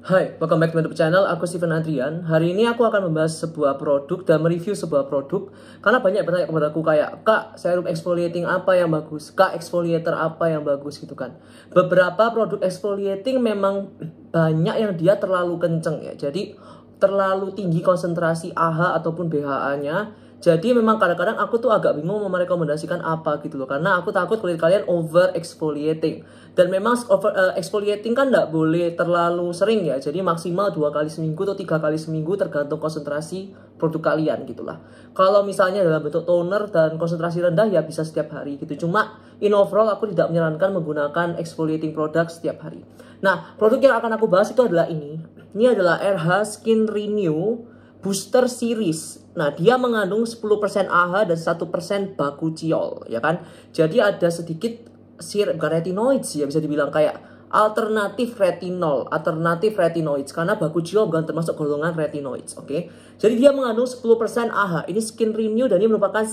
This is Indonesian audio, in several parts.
Hai, welcome back to YouTube channel. Aku Steven Adrian. Hari ini aku akan membahas sebuah produk dan mereview sebuah produk karena banyak bertanya kepada aku kayak, "Kak, serum exfoliating apa yang bagus? Kak, exfoliator apa yang bagus?" gitu kan. Beberapa produk exfoliating memang banyak yang dia terlalu kenceng ya. Jadi terlalu tinggi konsentrasi AHA ataupun BHA-nya jadi memang kadang-kadang aku tuh agak bingung merekomendasikan apa gitu loh karena aku takut kulit kalian over exfoliating dan memang over uh, exfoliating kan nggak boleh terlalu sering ya jadi maksimal dua kali seminggu atau tiga kali seminggu tergantung konsentrasi produk kalian gitulah. Kalau misalnya dalam bentuk toner dan konsentrasi rendah ya bisa setiap hari gitu. Cuma in overall aku tidak menyarankan menggunakan exfoliating product setiap hari. Nah produk yang akan aku bahas itu adalah ini. Ini adalah RH Skin Renew booster series. Nah, dia mengandung 10% AHA dan 1% ciol, ya kan? Jadi ada sedikit sir bukan retinoids ya bisa dibilang kayak alternatif retinol, alternatif retinoids karena ciol bukan termasuk golongan retinoids, oke? Okay? Jadi dia mengandung 10% AHA. Ini skin renew dan ini merupakan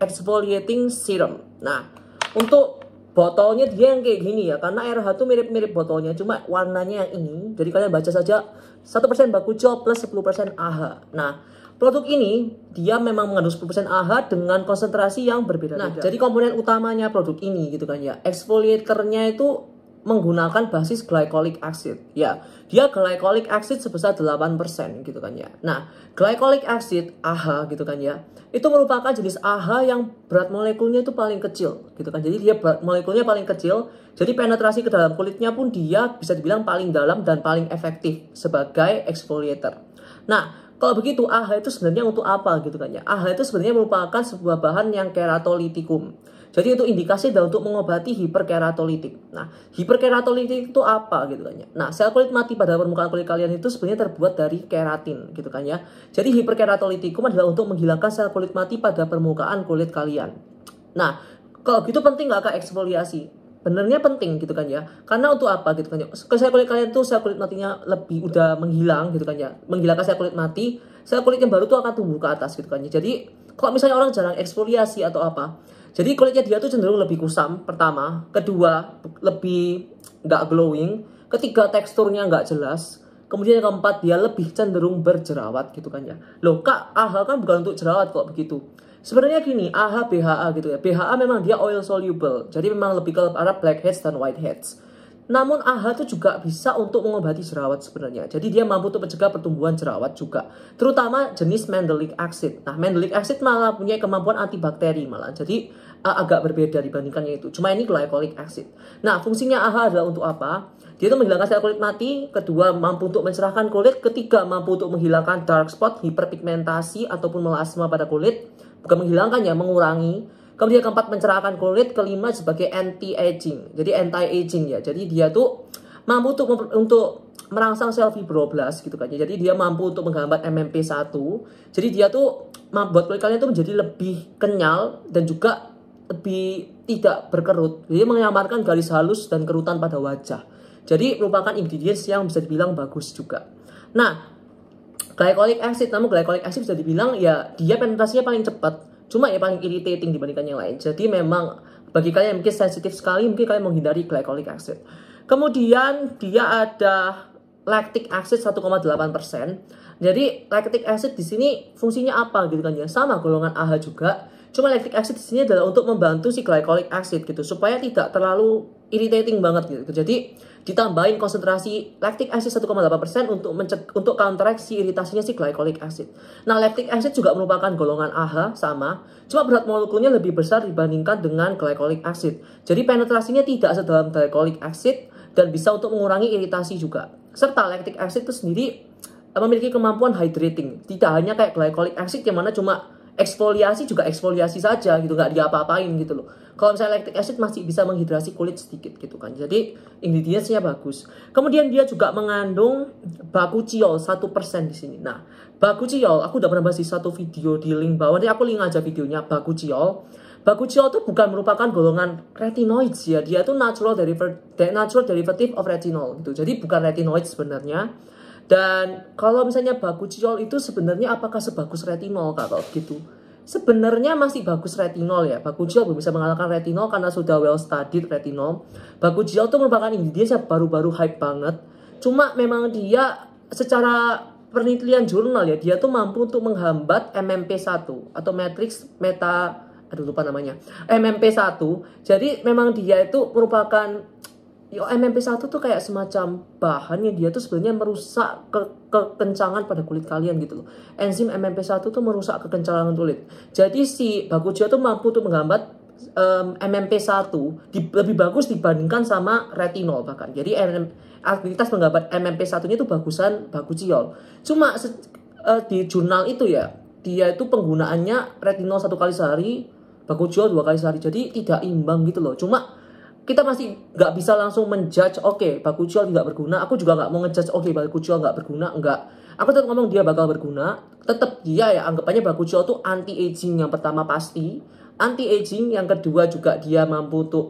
exfoliating serum. Nah, untuk botolnya dia yang kayak gini ya karena RH tuh mirip-mirip botolnya cuma warnanya yang ini jadi kalian baca saja 1% job plus 10% AH nah produk ini dia memang mengandung 10% AH dengan konsentrasi yang berbeda-beda nah jadi komponen utamanya produk ini gitu kan ya exfoliatornya itu menggunakan basis glycolic acid. Ya, dia glycolic acid sebesar 8% gitu kan ya. Nah, glycolic acid AHA gitu kan ya. Itu merupakan jenis AHA yang berat molekulnya itu paling kecil gitu kan. Jadi dia berat molekulnya paling kecil, jadi penetrasi ke dalam kulitnya pun dia bisa dibilang paling dalam dan paling efektif sebagai exfoliator. Nah, kalau begitu AHA itu sebenarnya untuk apa gitu kan ya? AHA itu sebenarnya merupakan sebuah bahan yang keratolitikum. Jadi itu indikasi adalah untuk mengobati hiperkeratolitik. Nah, hiperkeratolitik itu apa gitu kan ya? Nah, sel kulit mati pada permukaan kulit kalian itu sebenarnya terbuat dari keratin gitu kan ya. Jadi hiperkeratolitikum adalah untuk menghilangkan sel kulit mati pada permukaan kulit kalian. Nah, kalau gitu penting nggak kak eksfoliasi? Benernya penting gitu kan ya. Karena untuk apa gitu kan ya. Sel kulit kalian tuh sel kulit matinya lebih udah menghilang gitu kan ya. Menghilangkan sel kulit mati, sel kulit yang baru tuh akan tumbuh ke atas gitu kan ya. Jadi kalau misalnya orang jarang eksfoliasi atau apa, jadi kulitnya dia tuh cenderung lebih kusam pertama, kedua lebih nggak glowing, ketiga teksturnya nggak jelas, kemudian yang keempat dia lebih cenderung berjerawat gitu kan ya. Loh kak AHA kan bukan untuk jerawat kok begitu. Sebenarnya gini, AHA, BHA gitu ya. BHA memang dia oil soluble, jadi memang lebih ke arah blackheads dan whiteheads. Namun AHA itu juga bisa untuk mengobati jerawat sebenarnya. Jadi dia mampu untuk mencegah pertumbuhan jerawat juga. Terutama jenis mandelic acid. Nah, mandelic acid malah punya kemampuan antibakteri malah. Jadi uh, agak berbeda dibandingkannya itu. Cuma ini glycolic acid. Nah, fungsinya AHA adalah untuk apa? Dia itu menghilangkan sel kulit mati, kedua mampu untuk mencerahkan kulit, ketiga mampu untuk menghilangkan dark spot, hiperpigmentasi ataupun melasma pada kulit, bukan menghilangkannya mengurangi. Kemudian keempat mencerahkan kulit, kelima sebagai anti aging. Jadi anti aging ya. Jadi dia tuh mampu untuk untuk merangsang sel fibroblast gitu kan. Ya. Jadi dia mampu untuk menghambat MMP1. Jadi dia tuh membuat kulit kalian tuh menjadi lebih kenyal dan juga lebih tidak berkerut. Jadi menyamarkan garis halus dan kerutan pada wajah. Jadi merupakan ingredients yang bisa dibilang bagus juga. Nah, glycolic acid, namun glycolic acid bisa dibilang ya dia penetrasinya paling cepat cuma ya paling irritating dibandingkan yang lain jadi memang bagi kalian yang mungkin sensitif sekali mungkin kalian menghindari glycolic acid kemudian dia ada lactic acid 1,8 persen jadi lactic acid di sini fungsinya apa gitu kan ya sama golongan AH juga cuma lactic acid di sini adalah untuk membantu si glycolic acid gitu supaya tidak terlalu irritating banget gitu. Jadi ditambahin konsentrasi lactic acid 1,8% untuk untuk counteract si iritasinya si glycolic acid. Nah, lactic acid juga merupakan golongan AHA sama, cuma berat molekulnya lebih besar dibandingkan dengan glycolic acid. Jadi penetrasinya tidak sedalam glycolic acid dan bisa untuk mengurangi iritasi juga. Serta lactic acid itu sendiri eh, memiliki kemampuan hydrating, tidak hanya kayak glycolic acid yang mana cuma eksfoliasi juga eksfoliasi saja gitu nggak diapa-apain gitu loh kalau misalnya lactic acid masih bisa menghidrasi kulit sedikit gitu kan jadi ingredientsnya bagus kemudian dia juga mengandung bakuchiol persen di sini nah bakuchiol aku udah pernah bahas di satu video di link bawah nanti aku link aja videonya bakuchiol Bakuchiol itu bukan merupakan golongan retinoids ya. Dia itu natural derivative, natural derivative of retinol gitu. Jadi bukan retinoids sebenarnya dan kalau misalnya bakuchiol itu sebenarnya apakah sebagus retinol kalau gitu? Sebenarnya masih bagus retinol ya. Bakuchiol belum bisa mengalahkan retinol karena sudah well studied retinol. Bakuchiol itu merupakan ini yang baru-baru hype banget. Cuma memang dia secara penelitian jurnal ya, dia tuh mampu untuk menghambat MMP1 atau matrix meta aduh lupa namanya. MMP1. Jadi memang dia itu merupakan MMP1 tuh kayak semacam bahannya dia tuh sebenarnya merusak ke kekencangan pada kulit kalian gitu loh. Enzim MMP1 tuh merusak kekencangan kulit. Jadi si Bakuja tuh mampu tuh menghambat um, MMP1 di, lebih bagus dibandingkan sama retinol bahkan. Jadi MM, aktivitas menghambat MMP1-nya tuh bagusan Bakujiol. Cuma se, uh, di jurnal itu ya, dia itu penggunaannya retinol satu kali sehari, Bakujiol dua kali sehari. Jadi tidak imbang gitu loh. Cuma kita masih nggak bisa langsung menjudge oke okay, Kucil nggak berguna aku juga nggak mau ngejudge oke okay, Kucil nggak berguna nggak aku tetap ngomong dia bakal berguna tetap dia ya anggapannya Kucil tuh anti aging yang pertama pasti anti aging yang kedua juga dia mampu untuk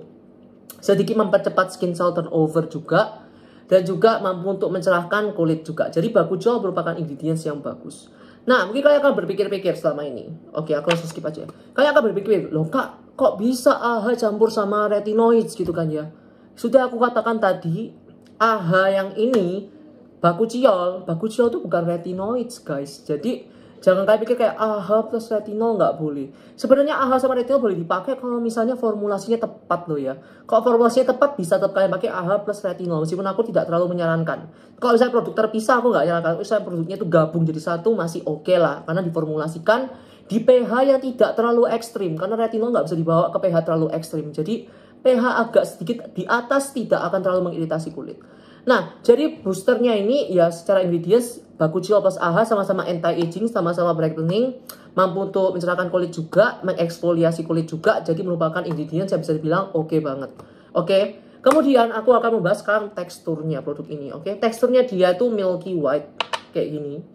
sedikit mempercepat skin cell turnover juga dan juga mampu untuk mencerahkan kulit juga. Jadi Kucil merupakan ingredients yang bagus. Nah, mungkin kalian akan berpikir-pikir selama ini. Oke, aku langsung skip aja. Kalian akan berpikir, loh kak, kok bisa AHA campur sama retinoids gitu kan ya. Sudah aku katakan tadi, AHA yang ini bakuciol, bakuciol itu bukan retinoids guys. Jadi jangan kalian pikir kayak AHA plus retinol nggak boleh. Sebenarnya AHA sama retinol boleh dipakai kalau misalnya formulasinya tepat loh ya. Kalau formulasinya tepat bisa tetap kalian pakai AHA plus retinol meskipun aku tidak terlalu menyarankan. Kalau misalnya produk terpisah aku nggak nyarankan. Misalnya produknya itu gabung jadi satu masih oke okay lah karena diformulasikan di pH yang tidak terlalu ekstrim karena retinol nggak bisa dibawa ke pH terlalu ekstrim jadi pH agak sedikit di atas tidak akan terlalu mengiritasi kulit nah jadi boosternya ini ya secara ingredients bakuchiol plus AHA sama-sama anti aging sama-sama brightening mampu untuk mencerahkan kulit juga mengeksfoliasi kulit juga jadi merupakan ingredients yang bisa dibilang oke okay banget oke okay? kemudian aku akan membahas sekarang teksturnya produk ini oke okay? teksturnya dia tuh milky white kayak gini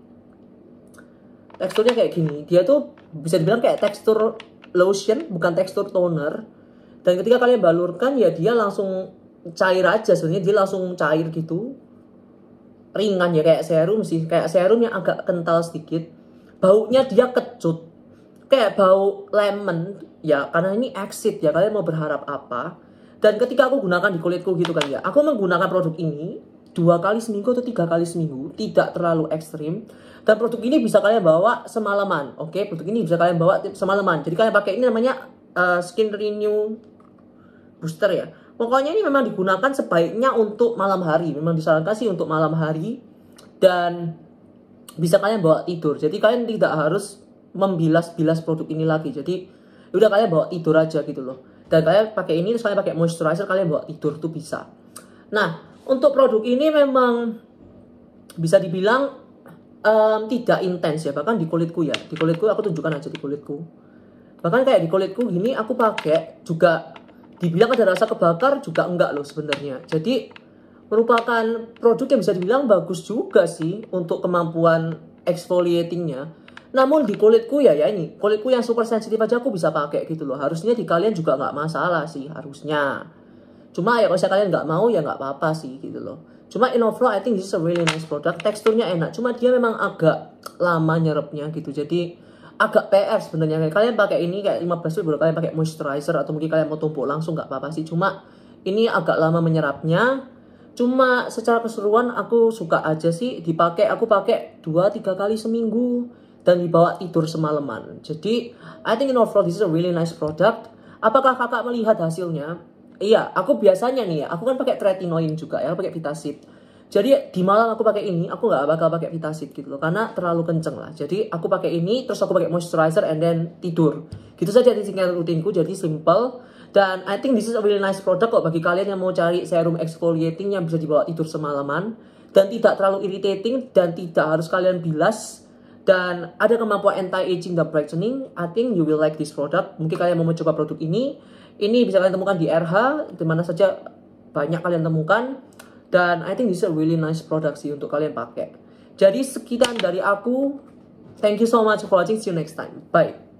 teksturnya kayak gini dia tuh bisa dibilang kayak tekstur lotion bukan tekstur toner dan ketika kalian balurkan ya dia langsung cair aja sebenarnya dia langsung cair gitu ringan ya kayak serum sih kayak serum yang agak kental sedikit baunya dia kecut kayak bau lemon ya karena ini exit ya kalian mau berharap apa dan ketika aku gunakan di kulitku gitu kan ya aku menggunakan produk ini dua kali seminggu atau tiga kali seminggu tidak terlalu ekstrim dan produk ini bisa kalian bawa semalaman oke okay? produk ini bisa kalian bawa semalaman jadi kalian pakai ini namanya uh, skin renew booster ya pokoknya ini memang digunakan sebaiknya untuk malam hari memang disarankan sih untuk malam hari dan bisa kalian bawa tidur jadi kalian tidak harus membilas-bilas produk ini lagi jadi udah kalian bawa tidur aja gitu loh dan kalian pakai ini terus kalian pakai moisturizer kalian bawa tidur tuh bisa nah untuk produk ini memang bisa dibilang um, tidak intens ya bahkan di kulitku ya di kulitku aku tunjukkan aja di kulitku bahkan kayak di kulitku gini aku pakai juga dibilang ada rasa kebakar juga enggak loh sebenarnya jadi merupakan produk yang bisa dibilang bagus juga sih untuk kemampuan exfoliatingnya namun di kulitku ya ya ini kulitku yang super sensitif aja aku bisa pakai gitu loh harusnya di kalian juga nggak masalah sih harusnya Cuma ya kalau saya kalian nggak mau ya nggak apa-apa sih gitu loh. Cuma Innoflow I think this is a really nice product. Teksturnya enak. Cuma dia memang agak lama nyerapnya gitu. Jadi agak PR sebenarnya. Kalian pakai ini kayak 15 baru kalian pakai moisturizer atau mungkin kalian mau tumpuk langsung nggak apa-apa sih. Cuma ini agak lama menyerapnya cuma secara keseluruhan aku suka aja sih dipakai aku pakai dua tiga kali seminggu dan dibawa tidur semalaman jadi I think in this is a really nice product apakah kakak melihat hasilnya Iya, aku biasanya nih ya, aku kan pakai tretinoin juga ya, pakai vitasit. Jadi di malam aku pakai ini, aku nggak bakal pakai vitasit gitu loh, karena terlalu kenceng lah. Jadi aku pakai ini, terus aku pakai moisturizer and then tidur. Gitu saja tinggal rutinku, jadi simple. Dan I think this is a really nice product kok bagi kalian yang mau cari serum exfoliating yang bisa dibawa tidur semalaman dan tidak terlalu irritating dan tidak harus kalian bilas dan ada kemampuan anti aging dan brightening I think you will like this product mungkin kalian mau mencoba produk ini ini bisa kalian temukan di RH, di mana saja banyak kalian temukan. Dan I think this is a really nice product sih untuk kalian pakai. Jadi sekian dari aku. Thank you so much for watching. See you next time. Bye.